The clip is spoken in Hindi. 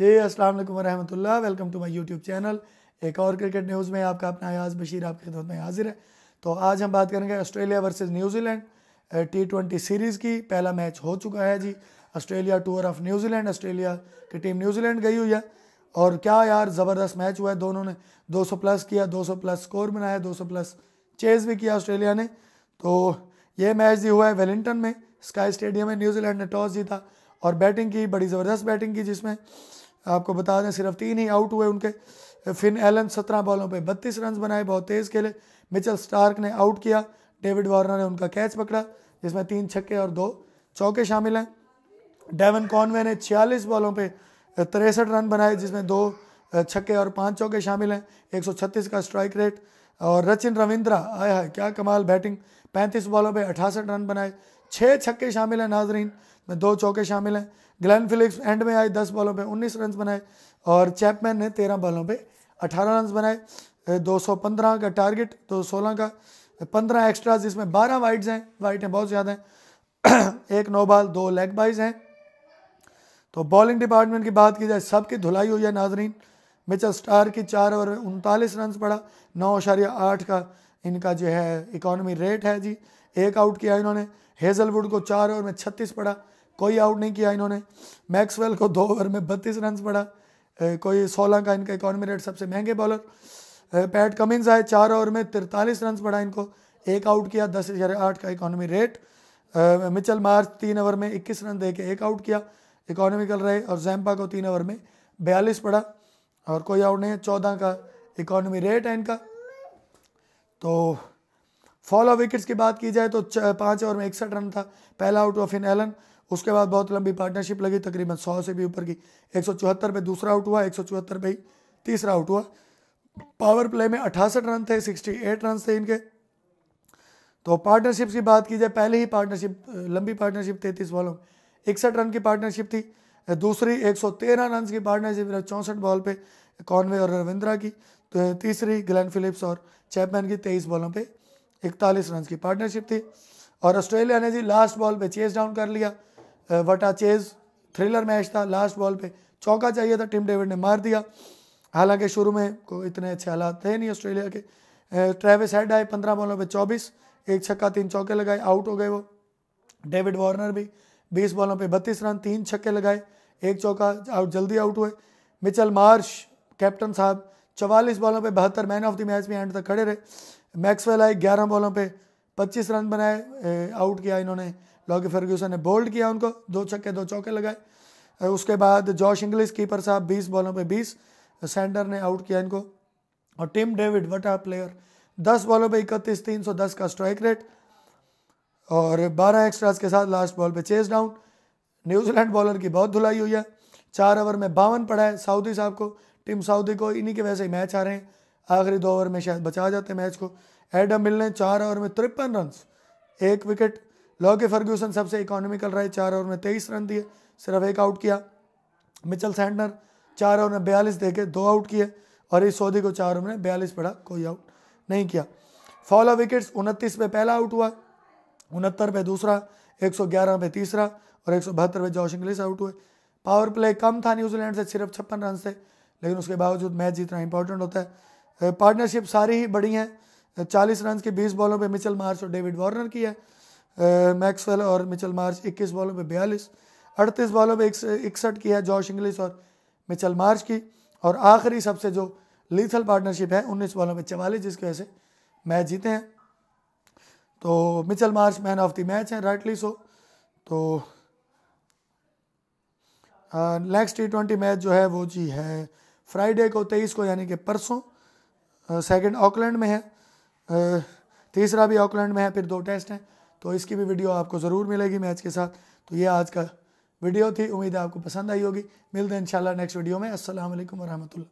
जी अस्सलाम वालेकुम रहमतुल्लाह welcome to my YouTube channel एक और क्रिकेट न्यूज़ में आपका अपना अयाज बशीर आपकी खिदमत में हाजिर है तो आज हम बात करेंगे Australia versus New Zealand T twenty series की पहला मैच हो चुका है जी Australia tour of New Zealand Australia की टीम न्यूजीलैंड गई हुई है और क्या यार ज़बरदस्त मैच हुआ है दोनों ने 200 प्लस किया 200 प्लस स्कोर बनाया 200 प्लस चेज़ भी किया ऑस्ट्रेलिया ने तो ये मैच जी हुआ है वेलिंगटन में स्काई स्टेडियम में न्यूजीलैंड ने टॉस जीता और बैटिंग की बड़ी ज़बरदस्त बैटिंग की जिसमें आपको बता दें सिर्फ तीन ही आउट हुए उनके फिन एलन सत्रह बॉलों पर बत्तीस रन बनाए बहुत तेज़ खेले मिचल स्टार्क ने आउट किया डेविड वार्नर ने उनका कैच पकड़ा जिसमें तीन छक्के और दो चौके शामिल हैं डेवन कॉनवे ने छियालीस बॉलों पर तिरसठ रन बनाए जिसमें दो छक्के और पाँच चौके शामिल हैं 136 का स्ट्राइक रेट और रचिन रविंद्रा आया है क्या कमाल बैटिंग 35 बॉलों पे अठासठ रन बनाए छः छक्के शामिल हैं नाजरीन में दो चौके शामिल हैं ग्लैन फिलिप्स एंड में आए दस बॉलों पर उन्नीस रन बनाए और चैपमैन ने तेरह बॉलों पर अठारह रन बनाए दो सौ पंद्रह का टारगेट दो सोलह का पंद्रह एक्स्ट्रा जिसमें बारह वाइट्स हैं वाइट हैं बहुत ज़्यादा हैं एक नौ बॉल दो लेग बाइज हैं तो बॉलिंग डिपार्टमेंट की बात की जाए सब की धुलाई हुई है नाजरीन मिचल स्टार की चार ओवर में उनतालीस रन पड़ा नौ आशारिया आठ का इनका जो है इकोनॉमी रेट है जी एक आउट किया इन्होंने हेजलवुड को चार ओवर में छत्तीस पड़ा कोई आउट नहीं किया इन्होंने मैक्सवेल को दो ओवर में बत्तीस रन पड़ा कोई सोलह का इनका इकॉनमी रेट सबसे महंगे बॉलर पैट कमिंस आए चार ओवर में तिरतालीस रन पड़ा इनको एक आउट किया दस हजार आठ का इकॉनमी रेट मिचल मार्च तीन ओवर में इक्कीस रन दे के एक आउट किया इकोनॉमिकल रहे और जैम्पा को तीन ओवर में बयालीस पड़ा और कोई आउट नहीं है चौदह का इकोनॉमी रेट है इनका तो फॉलो विकेट्स की बात की जाए तो पाँच ओवर में इकसठ रन था पहला आउट ऑफ इन एलन उसके बाद बहुत लंबी पार्टनरशिप लगी तकरीबन सौ से भी ऊपर की एक सौ चौहत्तर दूसरा आउट हुआ एक सौ चौहत्तर ही तीसरा आउट हुआ पावर प्ले में अठासठ रन थे सिक्सटी एट रन थे इनके तो पार्टनरशिप की बात की जाए पहले ही पार्टनरशिप लंबी पार्टनरशिप तैंतीस बॉलों में इकसठ रन की पार्टनरशिप थी दूसरी एक सौ तेरह रन की पार्टनरशिप चौंसठ बॉल पे कॉनवे और रविंद्रा की तो तीसरी ग्लैन फिलिप्स और चैपमैन की तेईस बॉलों पे इकतालीस रन की पार्टनरशिप थी और ऑस्ट्रेलिया ने जी लास्ट बॉल पे चेस डाउन कर लिया वटा चेज थ्रिलर मैच था लास्ट बॉल पे चौका चाहिए था टिम डेविड ने मार दिया हालांकि शुरू में को इतने अच्छे हालात थे नहीं ऑस्ट्रेलिया के ट्रेविस हेड आए पंद्रह बॉलों पे चौबीस एक छक्का तीन चौके लगाए आउट हो गए वो डेविड वार्नर भी बीस बॉलों पे बत्तीस रन तीन छक्के लगाए एक चौका आउट जल्दी आउट हुए मिचल मार्श कैप्टन साहब चवालीस बॉलों पे बहत्तर मैन ऑफ द मैच भी एंड तक खड़े रहे मैक्सवेल आए ग्यारह बॉलों पे पच्चीस रन बनाए आउट किया इन्होंने लॉकी फर्ग्यूसन ने बोल्ड किया उनको दो छक्के दो चौके लगाए उसके बाद जॉश इंग्लिश कीपर साहब बीस बॉलों पर बीस सेंडर ने आउट किया इनको और Tim David what a player दस बॉलों पर इकतीस तीन सौ दस का स्ट्राइक रेट और बारह एक्स्ट्राज के साथ लास्ट बॉल पे चेस डाउन न्यूजीलैंड बॉलर की बहुत धुलाई हुई है चार ओवर में बावन पड़ा है साउदी साहब को टीम साउदी को इन्हीं के वैसे ही मैच आ रहे हैं आखिरी दो ओवर में शायद बचा जाते मैच को एडम मिलने चार ओवर में तिरपन रन एक विकेट लॉके फर्ग्यूसन सबसे इकोनॉमिकल रहे चार ओवर में तेईस रन दिए सिर्फ एक आउट किया मिचल सैंडनर चार ओवर में बयालीस देके दो आउट किए और इस सऊदी को चार ओवर में बयालीस पड़ा कोई आउट नहीं किया फॉलो विकेट्स उनतीस पे पहला आउट हुआ उनहत्तर पे दूसरा एक सौ ग्यारह पे तीसरा और एक सौ बहत्तर पे जॉश इंग्लिस आउट हुए पावर प्ले कम था न्यूजीलैंड से सिर्फ छप्पन रन से लेकिन उसके बावजूद मैच जीतना इंपॉर्टेंट होता है पार्टनरशिप सारी ही बड़ी हैं चालीस रन की बीस बॉलों पर मिचल मार्च और डेविड वार्नर की है मैक्सवेल और मिचल मार्च 21 बॉलों में बयालीस अड़तीस बॉलों में इकसठ की है जॉश इंग्लिश और मिचल मार्च की और आखिरी सबसे जो लीथल पार्टनरशिप है उन्नीस बॉलों में चवालीस जिसकी वजह से मैच जीते हैं तो Mitchell Marsh man of the match हैं राइटली सो तो नेक्स्ट टी ट्वेंटी मैच जो है वो जी है फ्राइडे को तेईस को यानी कि परसों सेकंड ऑकलैंड में है तीसरा भी ऑकलैंड में है फिर दो टेस्ट हैं तो इसकी भी वीडियो आपको ज़रूर मिलेगी मैच के साथ तो ये आज का वीडियो थी उम्मीद है आपको पसंद आई होगी मिलते हैं इंशाल्लाह नेक्स्ट वीडियो में असल वरहमल